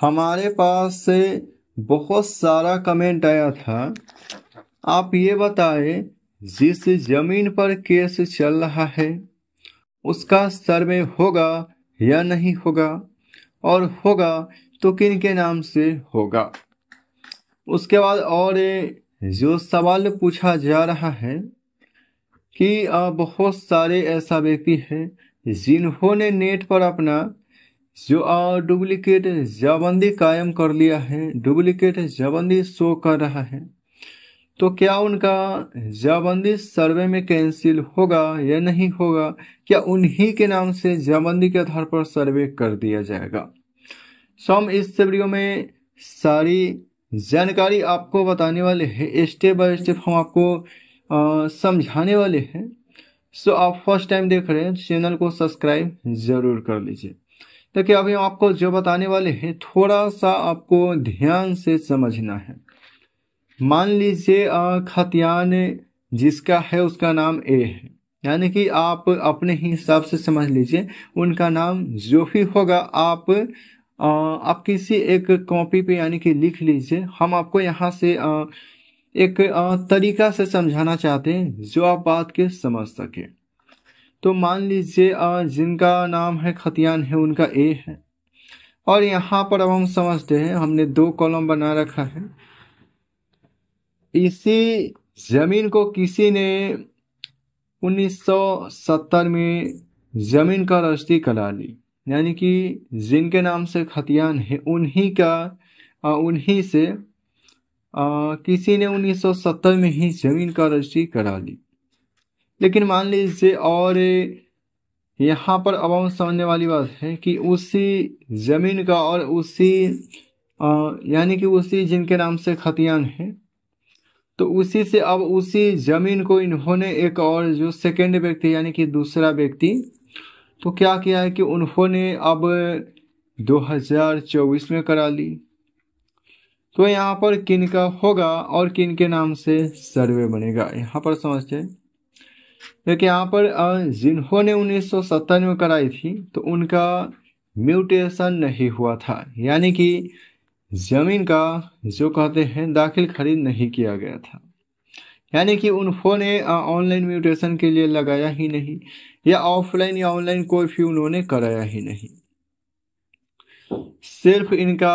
हमारे पास से बहुत सारा कमेंट आया था आप ये बताएं जिस जमीन पर केस चल रहा है उसका सर्वे होगा या नहीं होगा और होगा तो किन के नाम से होगा उसके बाद और जो सवाल पूछा जा रहा है कि बहुत सारे ऐसा व्यक्ति हैं जिन्होंने नेट पर अपना जो डुप्लीकेट जबंदी कायम कर लिया है डुप्लीकेट जबंदी शो कर रहा है तो क्या उनका जबंदी सर्वे में कैंसिल होगा या नहीं होगा क्या उन्हीं के नाम से जबंदी के आधार पर सर्वे कर दिया जाएगा सो हम इस वीडियो में सारी जानकारी आपको बताने वाले हैं स्टेप बाय स्टेप हम आपको समझाने वाले हैं सो आप फर्स्ट टाइम देख रहे हैं चैनल को सब्सक्राइब ज़रूर कर लीजिए देखिए अभी आपको जो बताने वाले हैं थोड़ा सा आपको ध्यान से समझना है मान लीजिए खतियान जिसका है उसका नाम ए है यानी कि आप अपने ही हिसाब से समझ लीजिए उनका नाम जो भी होगा आप आ, आप किसी एक कॉपी पे यानी कि लिख लीजिए हम आपको यहाँ से आ, एक आ, तरीका से समझाना चाहते हैं जो आप बात के समझ सकें तो मान लीजिए जिनका नाम है खतियान है उनका ए है और यहाँ पर अब हम समझते हैं हमने दो कॉलम बना रखा है इसी जमीन को किसी ने 1970 में जमीन का रजिस्ट्री करा ली यानी कि जिनके नाम से खतियान है उन्हीं का उन्हीं से आ, किसी ने 1970 में ही जमीन का रजिस्ट्री करा ली लेकिन मान लीजिए और यहाँ पर अब हम समझने वाली बात है कि उसी ज़मीन का और उसी यानी कि उसी जिनके नाम से खतियान है तो उसी से अब उसी ज़मीन को इन्होंने एक और जो सेकेंड व्यक्ति यानी कि दूसरा व्यक्ति तो क्या किया है कि उन्होंने अब 2024 में करा ली तो यहाँ पर किन का होगा और किन के नाम से सर्वे बनेगा यहाँ पर समझते हैं क्योंकि यहाँ पर जिन्होंने उन्नीस में कराई थी तो उनका म्यूटेशन नहीं हुआ था यानी कि ज़मीन का जो कहते हैं दाखिल खरीद नहीं किया गया था यानी कि उन्होंने ऑनलाइन म्यूटेशन के लिए लगाया ही नहीं या ऑफलाइन या ऑनलाइन कोई भी उन्होंने कराया ही नहीं सिर्फ इनका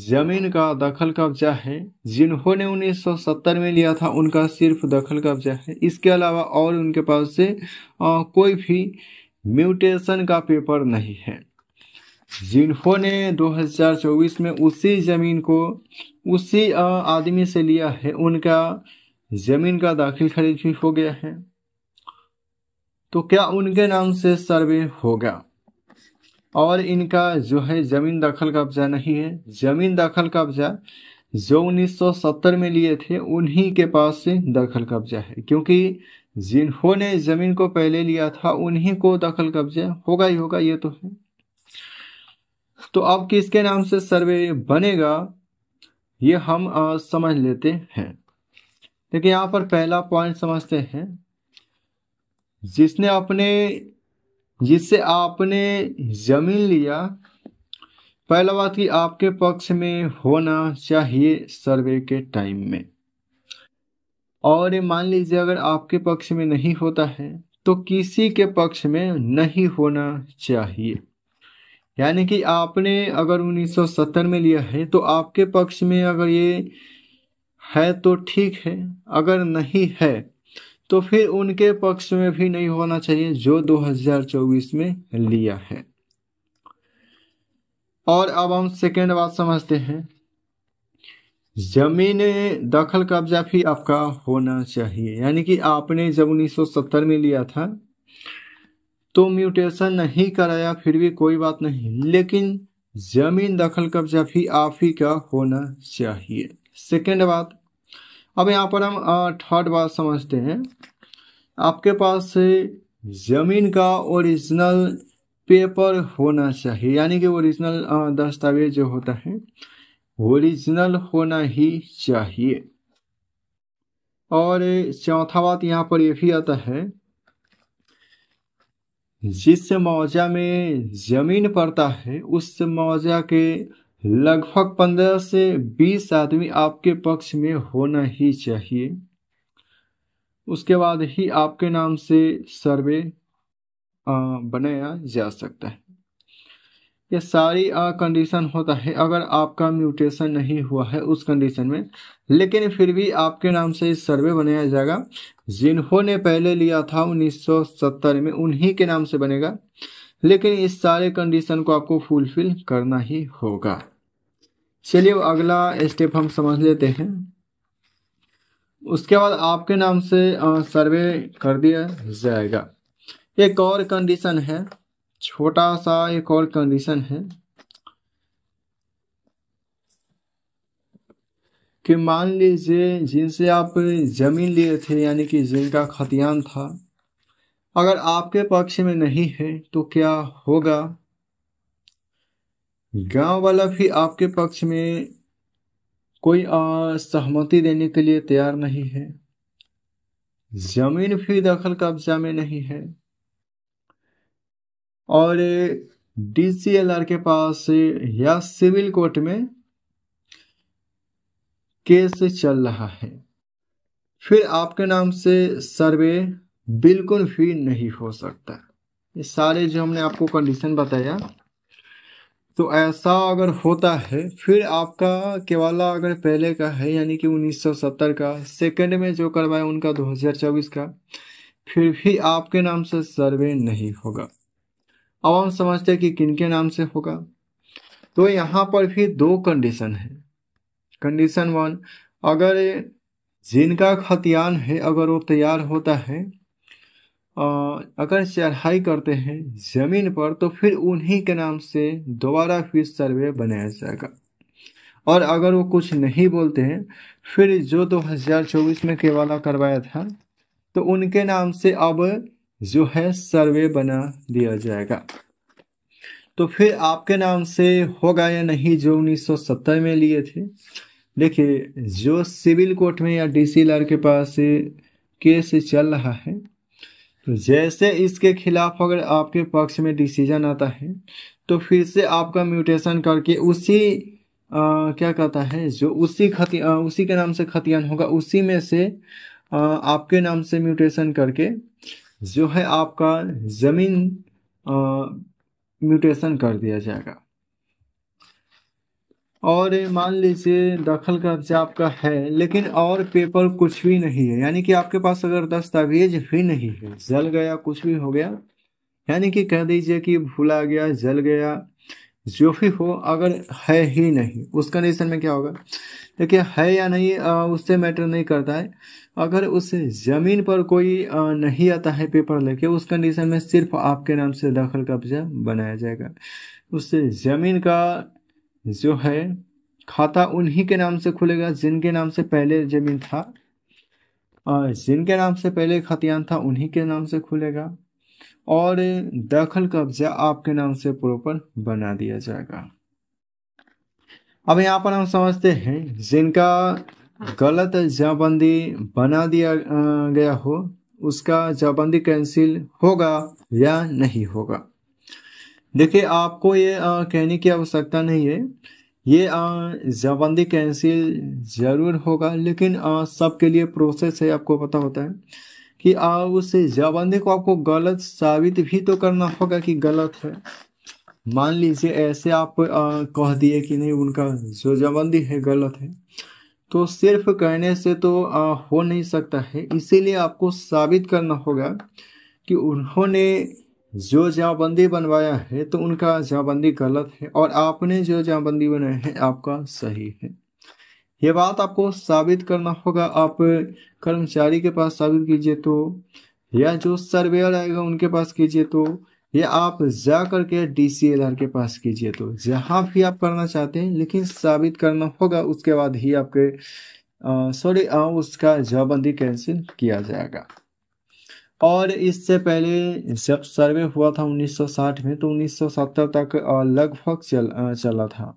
जमीन का दखल कब्जा है जिन्होंने 1970 में लिया था उनका सिर्फ दखल कब्जा है इसके अलावा और उनके पास से आ, कोई भी म्यूटेशन का पेपर नहीं है जिन्होंने 2024 में उसी ज़मीन को उसी आदमी से लिया है उनका ज़मीन का दाखिल खरीद भी हो गया है तो क्या उनके नाम से सर्वे होगा और इनका जो है ज़मीन दखल कब्जा नहीं है ज़मीन दखल कब्जा जो 1970 में लिए थे उन्हीं के पास से दखल कब्जा है क्योंकि जिन्होंने ज़मीन को पहले लिया था उन्हीं को दखल कब्जा होगा ही होगा ये तो है तो अब किसके नाम से सर्वे बनेगा ये हम आ, समझ लेते हैं देखिए यहाँ पर पहला पॉइंट समझते हैं जिसने अपने जिससे आपने जमीन लिया पहला बात कि आपके पक्ष में होना चाहिए सर्वे के टाइम में और मान लीजिए अगर आपके पक्ष में नहीं होता है तो किसी के पक्ष में नहीं होना चाहिए यानी कि आपने अगर 1970 में लिया है तो आपके पक्ष में अगर ये है तो ठीक है अगर नहीं है तो फिर उनके पक्ष में भी नहीं होना चाहिए जो 2024 में लिया है और अब हम सेकेंड बात समझते हैं जमीन दखल कब्जा भी आपका होना चाहिए यानी कि आपने जब 1970 में लिया था तो म्यूटेशन नहीं कराया फिर भी कोई बात नहीं लेकिन जमीन दखल कब्जा भी आप ही का होना चाहिए सेकेंड बात अब यहाँ पर हम थर्ड बात समझते हैं आपके पास ज़मीन का ओरिजिनल पेपर होना चाहिए यानी कि ओरिजिनल दस्तावेज जो होता है ओरिजिनल होना ही चाहिए और चौथा बात यहाँ पर यह भी आता है जिस मौजा में जमीन पड़ता है उस मौजा के लगभग पंद्रह से बीस आदमी आपके पक्ष में होना ही चाहिए उसके बाद ही आपके नाम से सर्वे बनाया जा सकता है ये सारी कंडीशन होता है अगर आपका म्यूटेशन नहीं हुआ है उस कंडीशन में लेकिन फिर भी आपके नाम से सर्वे बनाया जाएगा जिन्होंने पहले लिया था 1970 में उन्हीं के नाम से बनेगा लेकिन इस सारे कंडीशन को आपको फुलफिल करना ही होगा चलिए अगला स्टेप हम समझ लेते हैं उसके बाद आपके नाम से सर्वे कर दिया जाएगा एक और कंडीशन है छोटा सा एक और कंडीशन है कि मान लीजिए जिनसे आप ज़मीन लिए थे यानी कि जिनका खतियान था अगर आपके पक्ष में नहीं है तो क्या होगा गांव वाला भी आपके पक्ष में कोई सहमति देने के लिए तैयार नहीं है जमीन भी दखल कब्जा में नहीं है और डीसीएलआर के पास या सिविल कोर्ट में केस चल रहा है फिर आपके नाम से सर्वे बिल्कुल भी नहीं हो सकता ये सारे जो हमने आपको कंडीशन बताया तो ऐसा अगर होता है फिर आपका केवाला अगर पहले का है यानी कि 1970 का सेकंड में जो करवाया उनका 2024 का फिर भी आपके नाम से सर्वे नहीं होगा अब हम समझते हैं कि किन के नाम से होगा तो यहाँ पर भी दो कंडीशन है कंडीशन वन अगर जिनका खतियान है अगर वो तैयार होता है अगर चढ़ाई करते हैं ज़मीन पर तो फिर उन्हीं के नाम से दोबारा फिर सर्वे बनाया जाएगा और अगर वो कुछ नहीं बोलते हैं फिर जो 2024 में केवाला करवाया था तो उनके नाम से अब जो है सर्वे बना दिया जाएगा तो फिर आपके नाम से होगा या नहीं जो 1970 में लिए थे देखिए जो सिविल कोर्ट में या डीसीएलआर के पास केस चल रहा है तो जैसे इसके खिलाफ अगर आपके पक्ष में डिसीजन आता है तो फिर से आपका म्यूटेशन करके उसी आ, क्या कहता है जो उसी खति आ, उसी के नाम से खतियान होगा उसी में से आ, आपके नाम से म्यूटेशन करके जो है आपका ज़मीन म्यूटेशन कर दिया जाएगा और मान लीजिए दखल कब्जा आपका है लेकिन और पेपर कुछ भी नहीं है यानी कि आपके पास अगर दस्तावेज भी नहीं है जल गया कुछ भी हो गया यानी कि कह दीजिए कि भूला गया जल गया जो भी हो अगर है ही नहीं उस कंडीशन में क्या होगा देखिए है या नहीं उससे मैटर नहीं करता है अगर उस ज़मीन पर कोई नहीं आता है पेपर लेके उस कंडीशन में सिर्फ आपके नाम से दखल कब्जा बनाया जाएगा उस ज़मीन का जो है खाता उन्हीं के नाम से खुलेगा जिनके नाम से पहले जमीन था और जिनके नाम से पहले खतियान था उन्हीं के नाम से खुलेगा और दखल कब्जा आपके नाम से प्रॉपर बना दिया जाएगा अब यहाँ पर हम समझते हैं जिनका गलत जबंदी बना दिया गया हो उसका जबंदी कैंसिल होगा या नहीं होगा देखिए आपको ये आ, कहने की आवश्यकता नहीं है ये जबंदी कैंसिल ज़रूर होगा लेकिन सबके लिए प्रोसेस है आपको पता होता है कि आ, उस जबंदी को आपको गलत साबित भी तो करना होगा कि गलत है मान लीजिए ऐसे आप आ, कह दिए कि नहीं उनका जो जबंदी है गलत है तो सिर्फ कहने से तो आ, हो नहीं सकता है इसीलिए आपको साबित करना होगा कि उन्होंने जो जाबंदी बनवाया है तो उनका जाबंदी गलत है और आपने जो जाबंदी बनाया है आपका सही है ये बात आपको साबित करना होगा आप कर्मचारी के पास साबित कीजिए तो या जो सर्वेयर आएगा उनके पास कीजिए तो या आप जा करके डी सी एल के पास कीजिए तो जहाँ भी आप करना चाहते हैं लेकिन साबित करना होगा उसके बाद ही आपके सॉरी उसका जाबंदी कैंसिल किया जाएगा और इससे पहले जब सर्वे हुआ था 1960 में तो 1970 तक लगभग चल चला था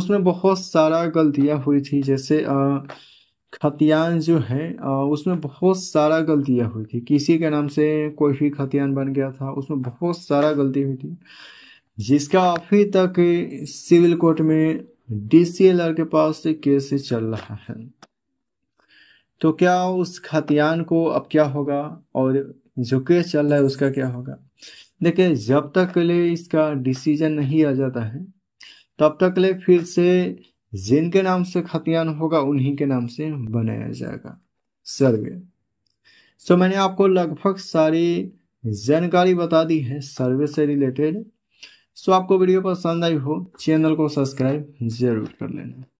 उसमें बहुत सारा गलतियाँ हुई थी जैसे खतियान जो है उसमें बहुत सारा गलतियाँ हुई थी किसी के नाम से कोई भी खतियान बन गया था उसमें बहुत सारा गलती हुई थी जिसका अभी तक सिविल कोर्ट में डीसीएलआर के पास केस चल रहा है तो क्या उस खतियान को अब क्या होगा और जो केस चल रहा है उसका क्या होगा देखिए जब तक के लिए इसका डिसीजन नहीं आ जाता है तब तक ले फिर से जिनके नाम से खतियान होगा उन्हीं के नाम से बनाया जाएगा सर्वे सो मैंने आपको लगभग सारी जानकारी बता दी है सर्वे से रिलेटेड सो आपको वीडियो पसंद आई हो चैनल को सब्सक्राइब जरूर कर लेना